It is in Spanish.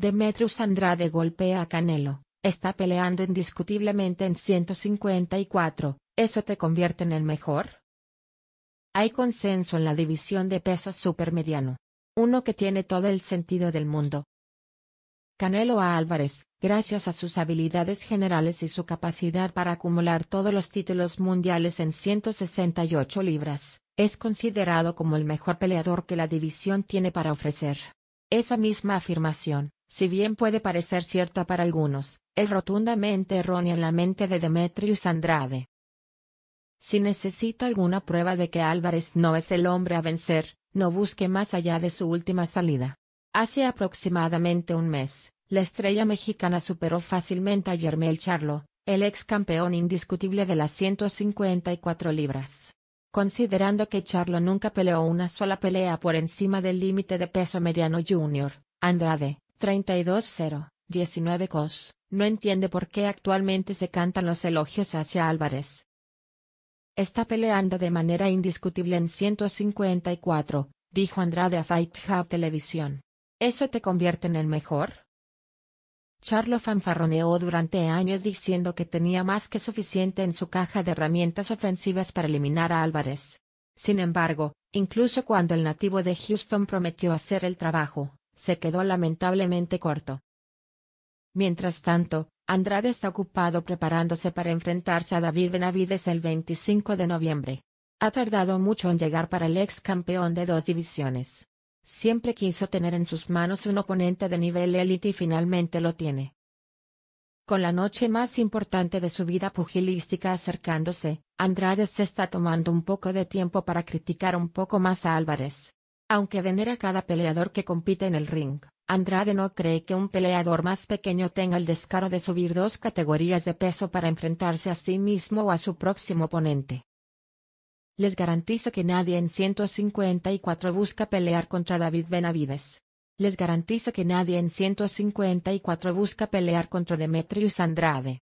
Demetrius Andrade golpea a Canelo, está peleando indiscutiblemente en 154, ¿eso te convierte en el mejor? Hay consenso en la división de peso supermediano. Uno que tiene todo el sentido del mundo. Canelo a Álvarez, gracias a sus habilidades generales y su capacidad para acumular todos los títulos mundiales en 168 libras, es considerado como el mejor peleador que la división tiene para ofrecer. Esa misma afirmación, si bien puede parecer cierta para algunos, es rotundamente errónea en la mente de Demetrius Andrade. Si necesita alguna prueba de que Álvarez no es el hombre a vencer, no busque más allá de su última salida. Hace aproximadamente un mes, la estrella mexicana superó fácilmente a Yermel Charlo, el ex campeón indiscutible de las 154 libras. Considerando que Charlo nunca peleó una sola pelea por encima del límite de peso mediano junior, Andrade, 32-0, 19 Cos, no entiende por qué actualmente se cantan los elogios hacia Álvarez. Está peleando de manera indiscutible en 154, dijo Andrade a Fight Hub Televisión. ¿Eso te convierte en el mejor? Charlo fanfarroneó durante años diciendo que tenía más que suficiente en su caja de herramientas ofensivas para eliminar a Álvarez. Sin embargo, incluso cuando el nativo de Houston prometió hacer el trabajo, se quedó lamentablemente corto. Mientras tanto, Andrade está ocupado preparándose para enfrentarse a David Benavides el 25 de noviembre. Ha tardado mucho en llegar para el ex campeón de dos divisiones. Siempre quiso tener en sus manos un oponente de nivel élite y finalmente lo tiene. Con la noche más importante de su vida pugilística acercándose, Andrade se está tomando un poco de tiempo para criticar un poco más a Álvarez. Aunque venera cada peleador que compite en el ring, Andrade no cree que un peleador más pequeño tenga el descaro de subir dos categorías de peso para enfrentarse a sí mismo o a su próximo oponente. Les garantizo que nadie en 154 busca pelear contra David Benavides. Les garantizo que nadie en 154 busca pelear contra Demetrius Andrade.